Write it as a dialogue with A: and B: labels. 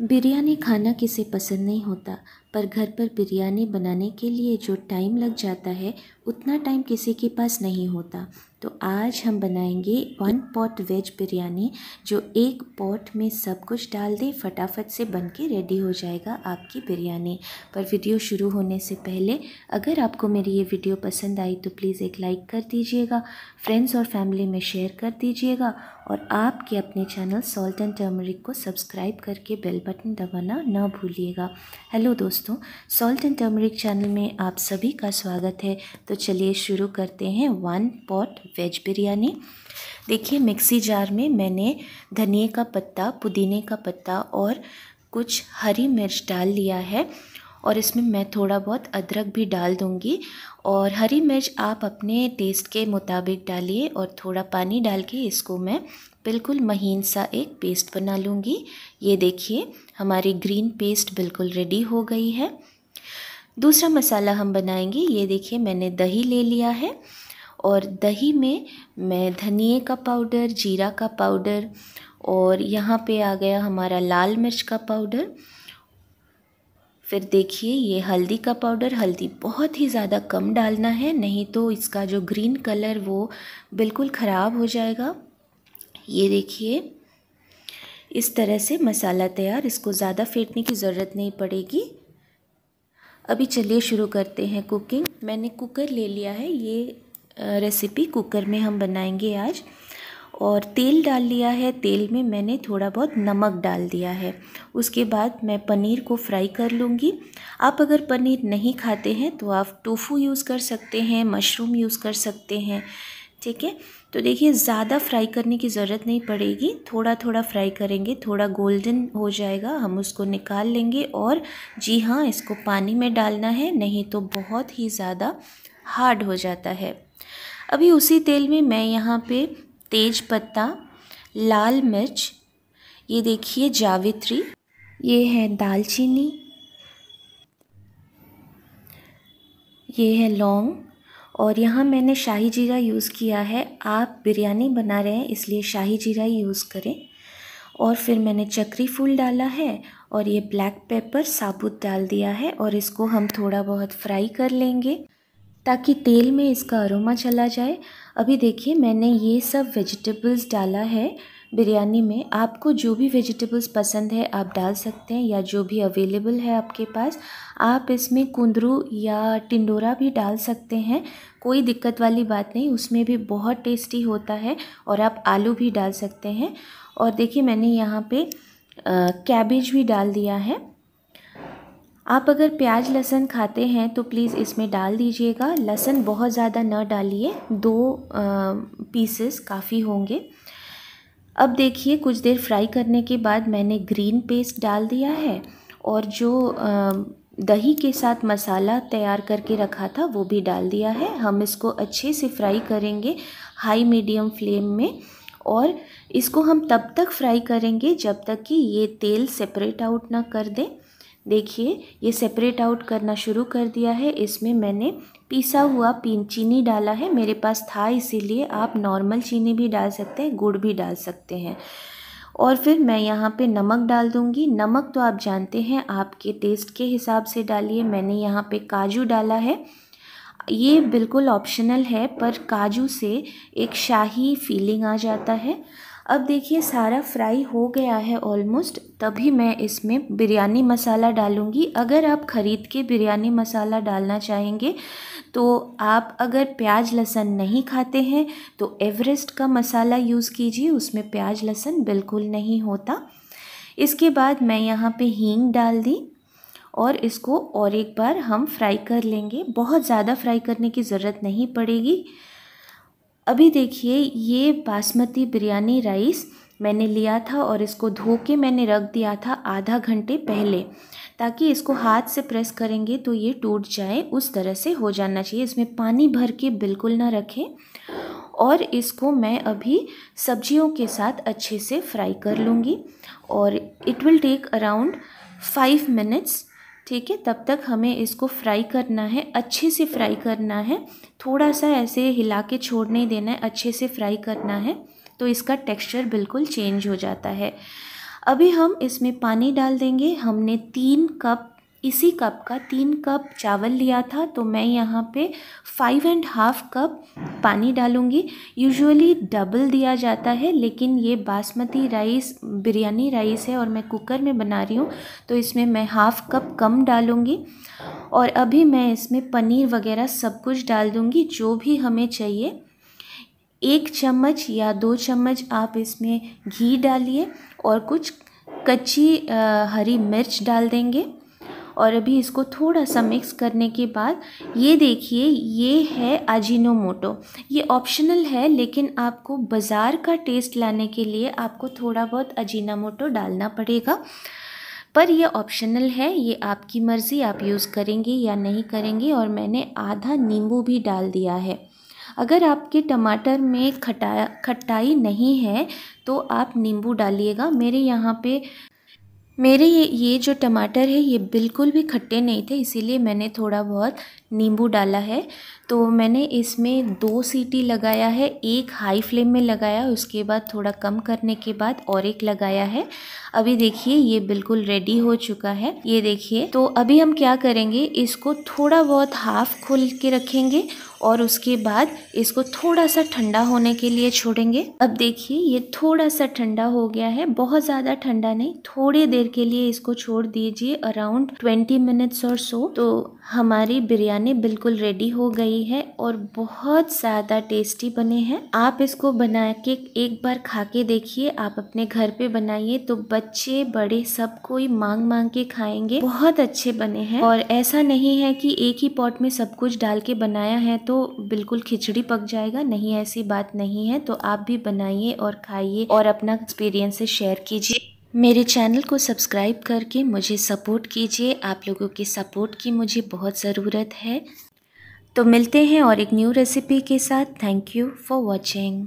A: बिरयानी खाना किसे पसंद नहीं होता पर घर पर बिरयानी बनाने के लिए जो टाइम लग जाता है उतना टाइम किसी के पास नहीं होता तो आज हम बनाएंगे वन पॉट वेज बिरयानी जो एक पॉट में सब कुछ डाल दें फटाफट से बन के रेडी हो जाएगा आपकी बिरयानी पर वीडियो शुरू होने से पहले अगर आपको मेरी ये वीडियो पसंद आई तो प्लीज़ एक लाइक कर दीजिएगा फ्रेंड्स और फैमिली में शेयर कर दीजिएगा और आपके अपने चैनल सॉल्ट एंड टर्मरिक को सब्सक्राइब करके बेल बटन दबाना ना भूलिएगा हेलो दोस्तों दोस्तों सॉल्ट एंड टर्मरिक चैनल में आप सभी का स्वागत है तो चलिए शुरू करते हैं वन पॉट वेज बिरयानी देखिए मिक्सी जार में मैंने धनिए का पत्ता पुदीने का पत्ता और कुछ हरी मिर्च डाल लिया है और इसमें मैं थोड़ा बहुत अदरक भी डाल दूँगी और हरी मिर्च आप अपने टेस्ट के मुताबिक डालिए और थोड़ा पानी डाल के इसको मैं बिल्कुल महीन सा एक पेस्ट बना लूँगी ये देखिए हमारी ग्रीन पेस्ट बिल्कुल रेडी हो गई है दूसरा मसाला हम बनाएंगे ये देखिए मैंने दही ले लिया है और दही में मैं धनिए का पाउडर जीरा का पाउडर और यहाँ पे आ गया हमारा लाल मिर्च का पाउडर फिर देखिए ये हल्दी का पाउडर हल्दी बहुत ही ज़्यादा कम डालना है नहीं तो इसका जो ग्रीन कलर वो बिल्कुल ख़राब हो जाएगा ये देखिए इस तरह से मसाला तैयार इसको ज़्यादा फेंटने की ज़रूरत नहीं पड़ेगी अभी चलिए शुरू करते हैं कुकिंग मैंने कुकर ले लिया है ये रेसिपी कुकर में हम बनाएंगे आज और तेल डाल लिया है तेल में मैंने थोड़ा बहुत नमक डाल दिया है उसके बाद मैं पनीर को फ्राई कर लूँगी आप अगर पनीर नहीं खाते हैं तो आप टोफू यूज़ कर सकते हैं मशरूम यूज़ कर सकते हैं ठीक है तो देखिए ज़्यादा फ्राई करने की ज़रूरत नहीं पड़ेगी थोड़ा थोड़ा फ्राई करेंगे थोड़ा गोल्डन हो जाएगा हम उसको निकाल लेंगे और जी हाँ इसको पानी में डालना है नहीं तो बहुत ही ज़्यादा हार्ड हो जाता है अभी उसी तेल में मैं यहाँ पे तेज पत्ता लाल मिर्च ये देखिए जावित्री ये है दालचीनी ये है लौंग और यहाँ मैंने शाही जीरा यूज़ किया है आप बिरयानी बना रहे हैं इसलिए शाही जीरा ही यूज़ करें और फिर मैंने चक्री फूल डाला है और ये ब्लैक पेपर साबुत डाल दिया है और इसको हम थोड़ा बहुत फ्राई कर लेंगे ताकि तेल में इसका अरोमा चला जाए अभी देखिए मैंने ये सब वेजिटेबल्स डाला है बिरयानी में आपको जो भी वेजिटेबल्स पसंद है आप डाल सकते हैं या जो भी अवेलेबल है आपके पास आप इसमें कुंदरू या टिंडोरा भी डाल सकते हैं कोई दिक्कत वाली बात नहीं उसमें भी बहुत टेस्टी होता है और आप आलू भी डाल सकते हैं और देखिए मैंने यहाँ पे कैबेज भी डाल दिया है आप अगर प्याज लहसन खाते हैं तो प्लीज़ इसमें डाल दीजिएगा लहसन बहुत ज़्यादा न डालिए दो पीसेस काफ़ी होंगे अब देखिए कुछ देर फ्राई करने के बाद मैंने ग्रीन पेस्ट डाल दिया है और जो दही के साथ मसाला तैयार करके रखा था वो भी डाल दिया है हम इसको अच्छे से फ्राई करेंगे हाई मीडियम फ्लेम में और इसको हम तब तक फ्राई करेंगे जब तक कि ये तेल सेपरेट आउट ना कर दें देखिए ये सेपरेट आउट करना शुरू कर दिया है इसमें मैंने पिसा हुआ पीन चीनी डाला है मेरे पास था इसीलिए आप नॉर्मल चीनी भी डाल सकते हैं गुड़ भी डाल सकते हैं और फिर मैं यहाँ पे नमक डाल दूँगी नमक तो आप जानते हैं आपके टेस्ट के हिसाब से डालिए मैंने यहाँ पे काजू डाला है ये बिल्कुल ऑप्शनल है पर काजू से एक शाही फीलिंग आ जाता है अब देखिए सारा फ्राई हो गया है ऑलमोस्ट तभी मैं इसमें बिरयानी मसाला डालूँगी अगर आप ख़रीद के बिरयानी मसाला डालना चाहेंगे तो आप अगर प्याज लहसन नहीं खाते हैं तो एवरेस्ट का मसाला यूज़ कीजिए उसमें प्याज लहसन बिल्कुल नहीं होता इसके बाद मैं यहाँ पे हींग डाल दी और इसको और एक बार हम फ्राई कर लेंगे बहुत ज़्यादा फ्राई करने की ज़रूरत नहीं पड़ेगी अभी देखिए ये बासमती बिरयानी राइस मैंने लिया था और इसको धो के मैंने रख दिया था आधा घंटे पहले ताकि इसको हाथ से प्रेस करेंगे तो ये टूट जाए उस तरह से हो जाना चाहिए इसमें पानी भर के बिल्कुल ना रखें और इसको मैं अभी सब्जियों के साथ अच्छे से फ्राई कर लूँगी और it will take around five minutes ठीक है तब तक हमें इसको फ्राई करना है अच्छे से फ्राई करना है थोड़ा सा ऐसे हिला के छोड़ नहीं देना है अच्छे से फ्राई करना है तो इसका टेक्सचर बिल्कुल चेंज हो जाता है अभी हम इसमें पानी डाल देंगे हमने तीन कप इसी कप का तीन कप चावल लिया था तो मैं यहाँ पे फाइव एंड हाफ कप पानी डालूँगी यूजुअली डबल दिया जाता है लेकिन ये बासमती राइस बिरयानी राइस है और मैं कुकर में बना रही हूँ तो इसमें मैं हाफ़ कप कम डालूँगी और अभी मैं इसमें पनीर वगैरह सब कुछ डाल दूँगी जो भी हमें चाहिए एक चम्मच या दो चम्मच आप इसमें घी डालिए और कुछ कच्ची हरी मिर्च डाल देंगे और अभी इसको थोड़ा सा मिक्स करने के बाद ये देखिए ये है मोटो ये ऑप्शनल है लेकिन आपको बाज़ार का टेस्ट लाने के लिए आपको थोड़ा बहुत अजीनामोटो डालना पड़ेगा पर ये ऑप्शनल है ये आपकी मर्ज़ी आप यूज़ करेंगे या नहीं करेंगे और मैंने आधा नींबू भी डाल दिया है अगर आपके टमाटर में खटा खटाई नहीं है तो आप नींबू डालिएगा मेरे यहाँ पे मेरे ये ये जो टमाटर है ये बिल्कुल भी खट्टे नहीं थे इसीलिए मैंने थोड़ा बहुत नींबू डाला है तो मैंने इसमें दो सीटी लगाया है एक हाई फ्लेम में लगाया उसके बाद थोड़ा कम करने के बाद और एक लगाया है अभी देखिए ये बिल्कुल रेडी हो चुका है ये देखिए तो अभी हम क्या करेंगे इसको थोड़ा बहुत हाफ खोल के रखेंगे और उसके बाद इसको थोड़ा सा ठंडा होने के लिए छोड़ेंगे अब देखिए ये थोड़ा सा ठंडा हो गया है बहुत ज़्यादा ठंडा नहीं थोड़ी देर के लिए इसको छोड़ दीजिए अराउंड ट्वेंटी मिनट्स और सो तो हमारी बिरयानी बिल्कुल रेडी हो गई है और बहुत ज़्यादा टेस्टी बने हैं आप इसको बना के एक बार खा के देखिए आप अपने घर पे बनाइए तो बच्चे बड़े सब कोई मांग मांग के खाएंगे बहुत अच्छे बने हैं और ऐसा नहीं है कि एक ही पॉट में सब कुछ डाल के बनाया है तो बिल्कुल खिचड़ी पक जाएगा नहीं ऐसी बात नहीं है तो आप भी बनाइए और खाइए और अपना एक्सपीरियंस शेयर कीजिए मेरे चैनल को सब्सक्राइब करके मुझे सपोर्ट कीजिए आप लोगों के सपोर्ट की मुझे बहुत ज़रूरत है तो मिलते हैं और एक न्यू रेसिपी के साथ थैंक यू फॉर वॉचिंग